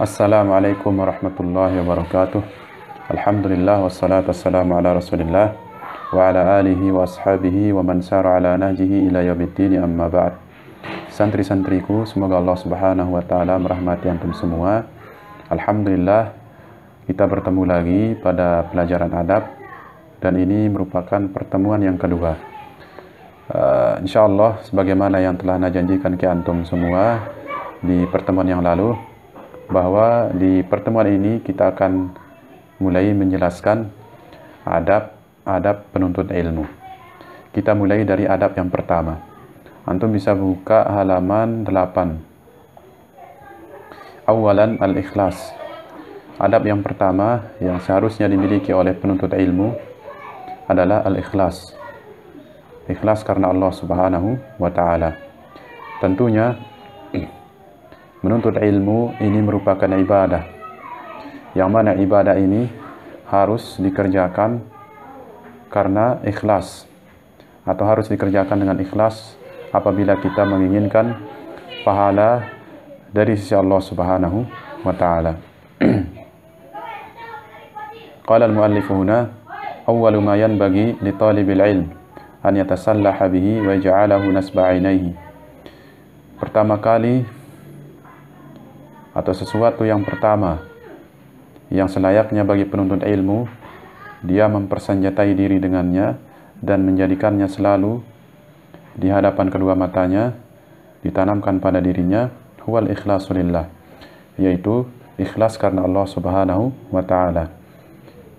Assalamualaikum warahmatullahi wabarakatuh. Alhamdulillah wassalatu wassalamu ala Rasulillah wa ala alihi wa ashabihi wa man sara ala nahjihi ila yaumiddin amma ba'd. Santri-santriku, semoga Allah Subhanahu wa taala merahmati antum semua. Alhamdulillah kita bertemu lagi pada pelajaran adab dan ini merupakan pertemuan yang kedua. Uh, insya Allah, sebagaimana yang telah Najah janjikan ke antum semua di pertemuan yang lalu, bahwa di pertemuan ini kita akan mulai menjelaskan adab adab penuntut ilmu. Kita mulai dari adab yang pertama. Antum bisa buka halaman 8. Awalan al-ikhlas. Adab yang pertama yang seharusnya dimiliki oleh penuntut ilmu adalah al-ikhlas. Ikhlas karena Allah Subhanahu wa taala. Tentunya Menuntut ilmu ini merupakan ibadah, yang mana ibadah ini harus dikerjakan karena ikhlas, atau harus dikerjakan dengan ikhlas apabila kita menginginkan pahala dari sisi Allah Subhanahu wa Ta'ala. Qala al-muallif huna awwalu ma yanbaghi li talibil ilm an yatasallaha bihi wa yaj'alahu nasba Pertama kali atau sesuatu yang pertama yang selayaknya bagi penuntut ilmu, dia mempersenjatai diri dengannya dan menjadikannya selalu di hadapan kedua matanya ditanamkan pada dirinya huwal ikhlasulillah yaitu ikhlas karena Allah Subhanahu wa taala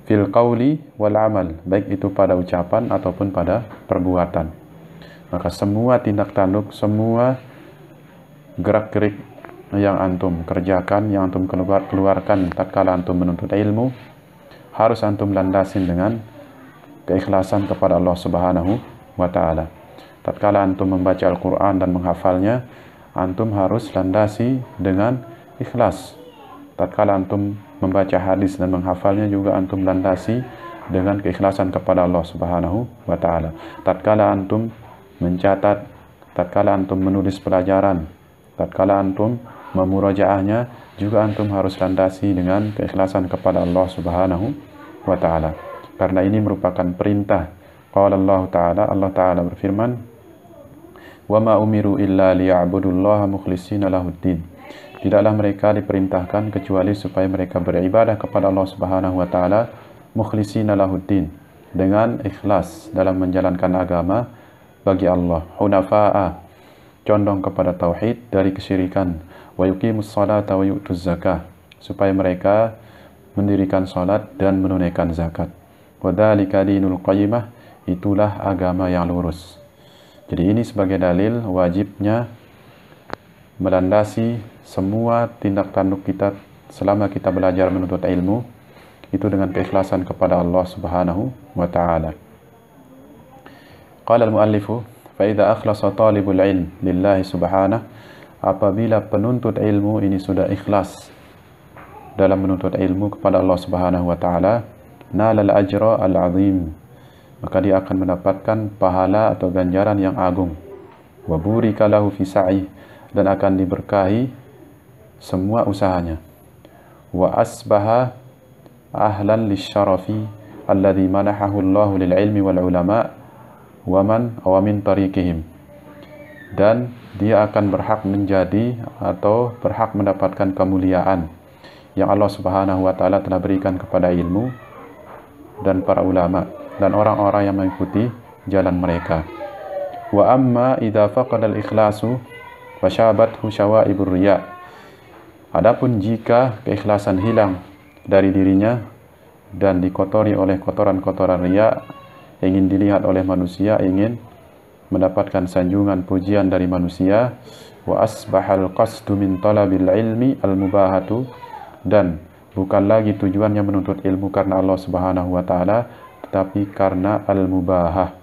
fil kauli wal amal baik itu pada ucapan ataupun pada perbuatan maka semua tindak tanduk semua gerak-gerik yang antum kerjakan, yang antum keluar, keluarkan tatkala antum menuntut ilmu harus antum landasin dengan keikhlasan kepada Allah Subhanahu wa taala. Tatkala antum membaca Al-Qur'an dan menghafalnya, antum harus landasi dengan ikhlas. Tatkala antum membaca hadis dan menghafalnya juga antum landasi dengan keikhlasan kepada Allah Subhanahu wa taala. Tatkala antum mencatat, tatkala antum menulis pelajaran, tatkala antum memurajaahnya juga antum harus landasi dengan keikhlasan kepada Allah Subhanahu wa taala. Karena ini merupakan perintah. Qala Allah taala, Allah taala berfirman, "Wa ma umiru illa liya'budullaha mukhlishina lahuddin." Tidaklah mereka diperintahkan kecuali supaya mereka beribadah kepada Allah Subhanahu wa taala mukhlishina lahuddin dengan ikhlas dalam menjalankan agama bagi Allah, hunafa'a, condong kepada tauhid dari kesyirikan wa yuqimus salata wa yu'tuz zakah supaya mereka mendirikan salat dan menunaikan zakat. Wadzalika dinul qayyimah itulah agama yang lurus. Jadi ini sebagai dalil wajibnya melandasi semua tindak tanduk kita selama kita belajar menuntut ilmu itu dengan keikhlasan kepada Allah Subhanahu wa taala. Qala al-muallifu fa idza akhlasa talibul ilm lillahi subhanahu apabila penuntut ilmu ini sudah ikhlas dalam menuntut ilmu kepada Allah Subhanahu wa taala nalal ajra al azim maka dia akan mendapatkan pahala atau ganjaran yang agung wa burika lahu fi sa'i dan akan diberkahi semua usahanya wa asbaha ahlan li lisyarafi alladhi manahahu Allah lil ilmi wal ulama wa man aw min tariqihim dan dia akan berhak menjadi atau berhak mendapatkan kemuliaan yang Allah Subhanahu wa taala telah berikan kepada ilmu dan para ulama dan orang-orang yang mengikuti jalan mereka. Wa amma idza faqada al-ikhlasu wa syabathu syawaibur riya. Adapun jika keikhlasan hilang dari dirinya dan dikotori oleh kotoran-kotoran riya, ingin dilihat oleh manusia, ingin mendapatkan sanjungan pujian dari manusia wa asbahal qasdu min talabil ilmi al mubahatu dan bukan lagi tujuannya menuntut ilmu karena Allah Subhanahu wa taala tetapi karena al mubahah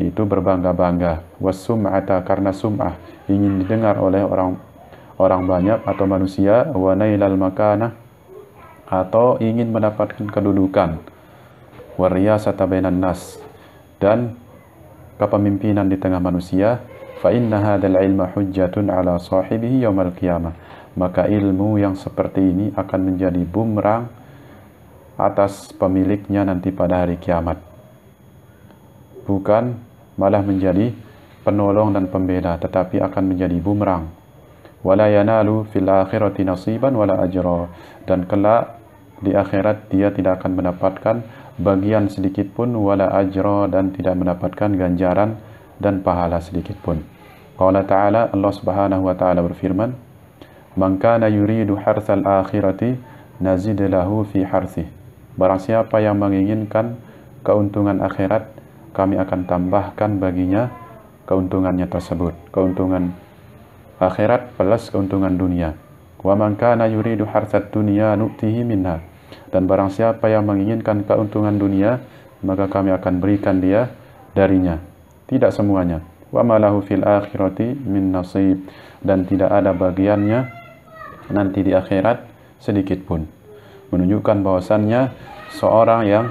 itu berbangga-bangga wasum'ata karena sum'ah ingin didengar oleh orang orang banyak atau manusia wa nailal makanah atau ingin mendapatkan kedudukan wariyasata bainan nas dan kepemimpinan di tengah manusia, fa inna hadzal ilma hujjatun ala sahibihi yaumal qiyamah. Maka ilmu yang seperti ini akan menjadi bumerang atas pemiliknya nanti pada hari kiamat. Bukan malah menjadi penolong dan pembeda, tetapi akan menjadi bumerang. Wala yanalu fil akhirati nasiban wala ajra. Dan kelak di akhirat dia tidak akan mendapatkan bagian sedikit pun wala ajra dan tidak mendapatkan ganjaran dan pahala sedikit pun. Qala ta'ala Allah Subhanahu wa ta'ala berfirman, "Man kana yuridu harthal akhirati nazid lahu fi harthih." Barang siapa yang menginginkan keuntungan akhirat, kami akan tambahkan baginya keuntungannya tersebut. Keuntungan akhirat plus keuntungan dunia. "Wa man kana yuridu harthat dunya nu'tihi minha." Dan barang siapa yang menginginkan keuntungan dunia, maka kami akan berikan dia darinya. Tidak semuanya. Wa malahu fil akhirati min nasib. Dan tidak ada bagiannya nanti di akhirat sedikit pun. Menunjukkan bahwasannya seorang yang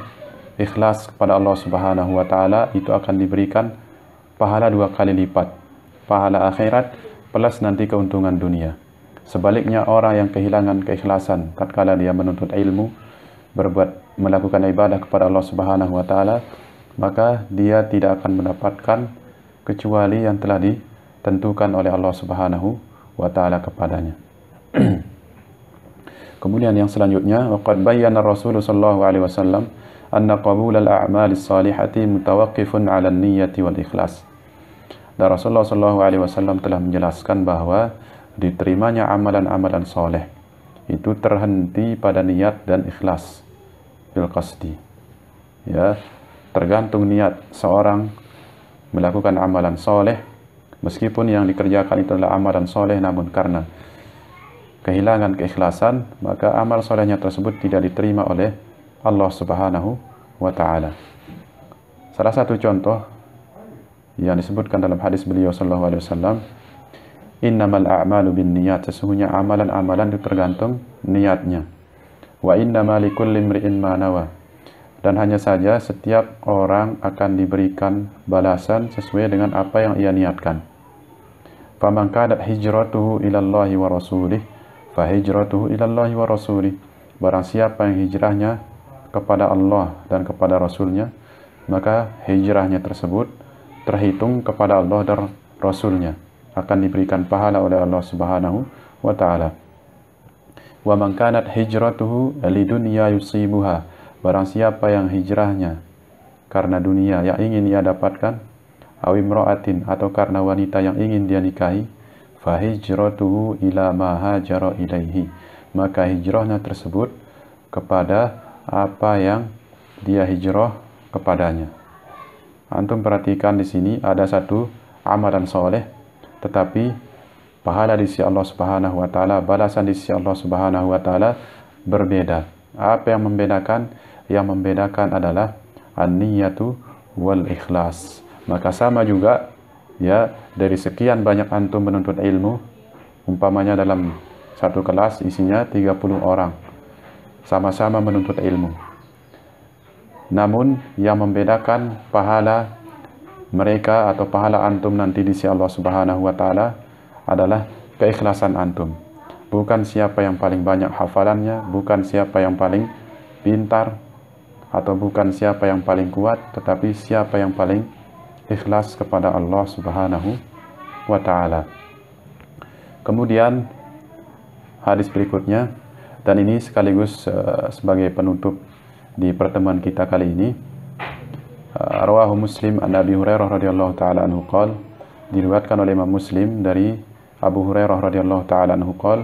ikhlas kepada Allah Subhanahu wa taala itu akan diberikan pahala dua kali lipat. Pahala akhirat plus nanti keuntungan dunia. Sebaliknya orang yang kehilangan keikhlasan tatkala dia menuntut ilmu, berbuat melakukan ibadah kepada Allah Subhanahu wa taala, maka dia tidak akan mendapatkan kecuali yang telah ditentukan oleh Allah Subhanahu wa taala kepadanya. Kemudian yang selanjutnya, waqad bayyana Rasulullah sallallahu alaihi wasallam anna qabul al-a'mal as-salihati mutawaqqifun 'ala an-niyyati wal ikhlas. Dan Rasulullah sallallahu alaihi wasallam telah menjelaskan bahwa diterimanya amalan-amalan soleh itu terhenti pada niat dan ikhlas bil qasdi ya tergantung niat seorang melakukan amalan soleh meskipun yang dikerjakan itu adalah amalan soleh namun karena kehilangan keikhlasan maka amal solehnya tersebut tidak diterima oleh Allah subhanahu wa ta'ala salah satu contoh yang disebutkan dalam hadis beliau sallallahu alaihi wasallam innamal a'malu bin niat sesungguhnya amalan-amalan tergantung niatnya wa innama likulli imri'in ma nawa dan hanya saja setiap orang akan diberikan balasan sesuai dengan apa yang ia niatkan faman kanat hijratuhu ilallahi wa rasulih fa hijratuhu ilallahi wa rasulih barang siapa yang hijrahnya kepada Allah dan kepada Rasulnya maka hijrahnya tersebut terhitung kepada Allah dan Rasulnya akan diberikan pahala oleh Allah Subhanahu wa taala. Wa man kanat hijratuhu lidunya yusibuha. Barang siapa yang hijrahnya karena dunia yang ingin ia dapatkan, awimroatin atau karena wanita yang ingin dia nikahi, fahijratuhu ila ma hajara ilaihi. Maka hijrahnya tersebut kepada apa yang dia hijrah kepadanya. Antum perhatikan di sini ada satu amalan soleh tetapi pahala di sisi Allah Subhanahu wa taala, balasan di sisi Allah Subhanahu wa taala berbeda. Apa yang membedakan? Yang membedakan adalah an-niyatu wal ikhlas. Maka sama juga ya dari sekian banyak antum menuntut ilmu umpamanya dalam satu kelas isinya 30 orang sama-sama menuntut ilmu. Namun yang membedakan pahala mereka atau pahala antum nanti di sisi Allah Subhanahu wa taala adalah keikhlasan antum. Bukan siapa yang paling banyak hafalannya, bukan siapa yang paling pintar atau bukan siapa yang paling kuat, tetapi siapa yang paling ikhlas kepada Allah Subhanahu wa taala. Kemudian hadis berikutnya dan ini sekaligus uh, sebagai penutup di pertemuan kita kali ini Eh, Arwah Muslim an Abi Hurairah radhiyallahu taala anhu qol diriwayatkan oleh Imam Muslim dari Abu Hurairah radhiyallahu taala anhu qol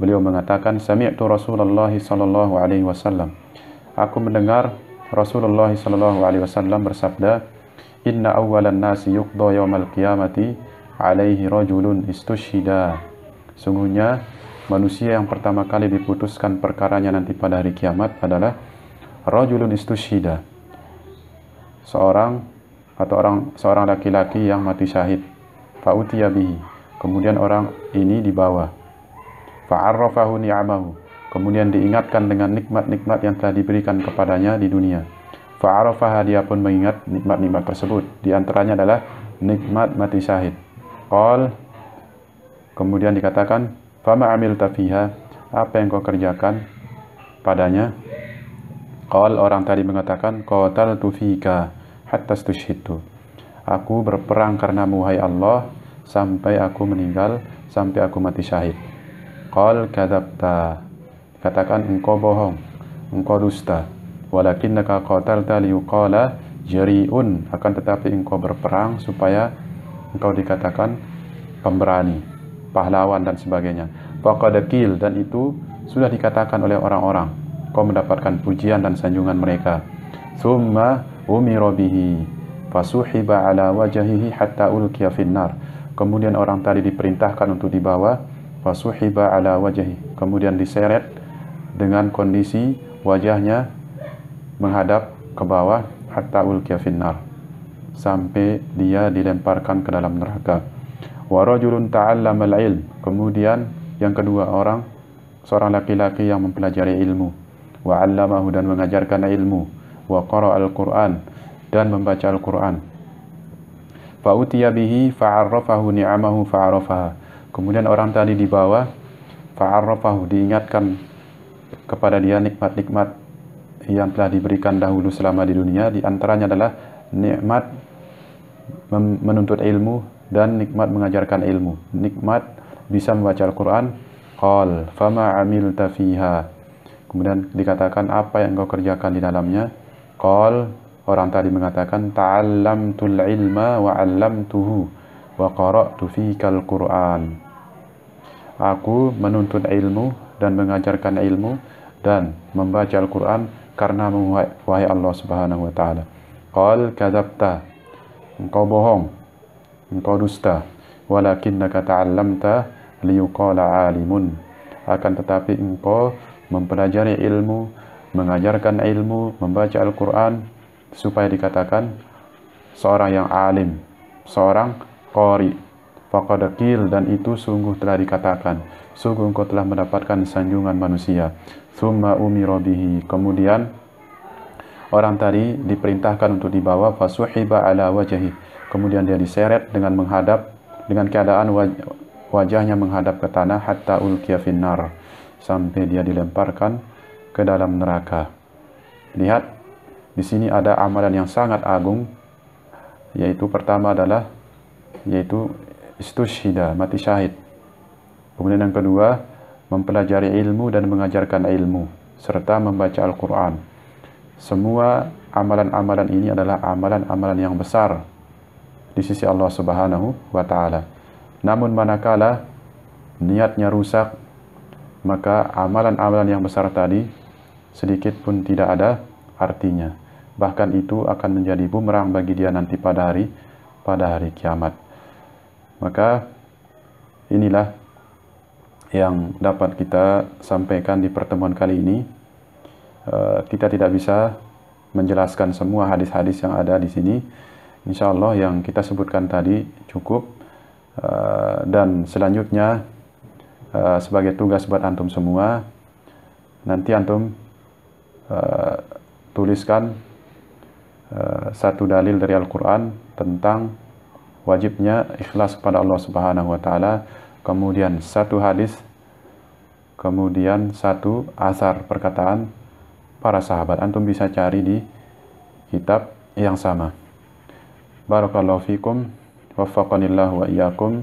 beliau mengatakan sami'tu Rasulullah sallallahu alaihi wasallam aku mendengar Rasulullah sallallahu alaihi wasallam bersabda inna awwalan nasi yuqda mal qiyamati alaihi rajulun istushida sungguhnya manusia yang pertama kali diputuskan perkaranya nanti pada hari kiamat adalah rajulun istushida seorang atau orang seorang laki-laki yang mati syahid. fautiyabihi Kemudian orang ini dibawa. Fa'arrafahu ni'amahu. Kemudian diingatkan dengan nikmat-nikmat yang telah diberikan kepadanya di dunia. Fa'arafaha dia pun mengingat nikmat-nikmat tersebut. Di antaranya adalah nikmat mati syahid. Qal kemudian dikatakan fama amil tafiha apa yang kau kerjakan padanya Kal orang tadi mengatakan qatal tufika hatta situ. Aku berperang karena muhai Allah sampai aku meninggal, sampai aku mati syahid. Qal kadabta. Katakan engkau bohong, engkau dusta. Walakinnaka qatalta liyuqala jari'un. Akan tetapi engkau berperang supaya engkau dikatakan pemberani, pahlawan dan sebagainya. Faqad dan itu sudah dikatakan oleh orang-orang kau mendapatkan pujian dan sanjungan mereka. Thumma umira fasuhiba ala wajahihi hatta ulqiya finnar. Kemudian orang tadi diperintahkan untuk dibawa fasuhiba ala wajahi. Kemudian diseret dengan kondisi wajahnya menghadap ke bawah hatta ulqiya finnar sampai dia dilemparkan ke dalam neraka. Warajulun rajulun ilm Kemudian yang kedua orang seorang laki-laki yang mempelajari ilmu wa dan mengajarkan ilmu wa al-Qur'an dan membaca Al-Qur'an fa'utiya bihi fa'arrafahu ni'amahu fa'arrafaha kemudian orang tadi dibawa fa'arrafahu diingatkan kepada dia nikmat-nikmat yang telah diberikan dahulu selama di dunia di antaranya adalah nikmat menuntut ilmu dan nikmat mengajarkan ilmu nikmat bisa membaca Al-Qur'an qal fama amilta fiha Kemudian dikatakan apa yang kau kerjakan di dalamnya? Qal orang tadi mengatakan ta'allamtul ilma wa 'allamtuhu wa qara'tu fikal Qur'an. Aku menuntut ilmu dan mengajarkan ilmu dan membaca Al-Qur'an karena wahai Allah Subhanahu wa taala. Qal kadzabta. Engkau bohong. Engkau dusta. Walakinnaka ta'allamta liyuqala alimun. Akan tetapi engkau mempelajari ilmu, mengajarkan ilmu, membaca Al-Quran, supaya dikatakan seorang yang alim, seorang qari. Fakadakil dan itu sungguh telah dikatakan. Sungguh engkau telah mendapatkan sanjungan manusia. Thumma umirobihi. Kemudian orang tadi diperintahkan untuk dibawa fasuhiba ala wajahi. Kemudian dia diseret dengan menghadap dengan keadaan wajahnya menghadap ke tanah hatta ulkiya finnar sampai dia dilemparkan ke dalam neraka. Lihat, di sini ada amalan yang sangat agung, yaitu pertama adalah yaitu istushida, mati syahid. Kemudian yang kedua, mempelajari ilmu dan mengajarkan ilmu, serta membaca Al-Quran. Semua amalan-amalan ini adalah amalan-amalan yang besar di sisi Allah Subhanahu wa taala. Namun manakala niatnya rusak, maka amalan-amalan yang besar tadi sedikit pun tidak ada artinya. Bahkan itu akan menjadi bumerang bagi dia nanti pada hari pada hari kiamat. Maka inilah yang dapat kita sampaikan di pertemuan kali ini. Eh, kita tidak bisa menjelaskan semua hadis-hadis yang ada di sini. Insya Allah yang kita sebutkan tadi cukup. Eh, dan selanjutnya Eh, sebagai tugas buat antum semua. Nanti antum uh, tuliskan uh, satu dalil dari Al-Qur'an tentang wajibnya ikhlas kepada Allah Subhanahu wa taala, kemudian satu hadis, kemudian satu asar perkataan para sahabat. Antum bisa cari di kitab yang sama. Barakallahu fikum, waffaqanillahu wa iyyakum.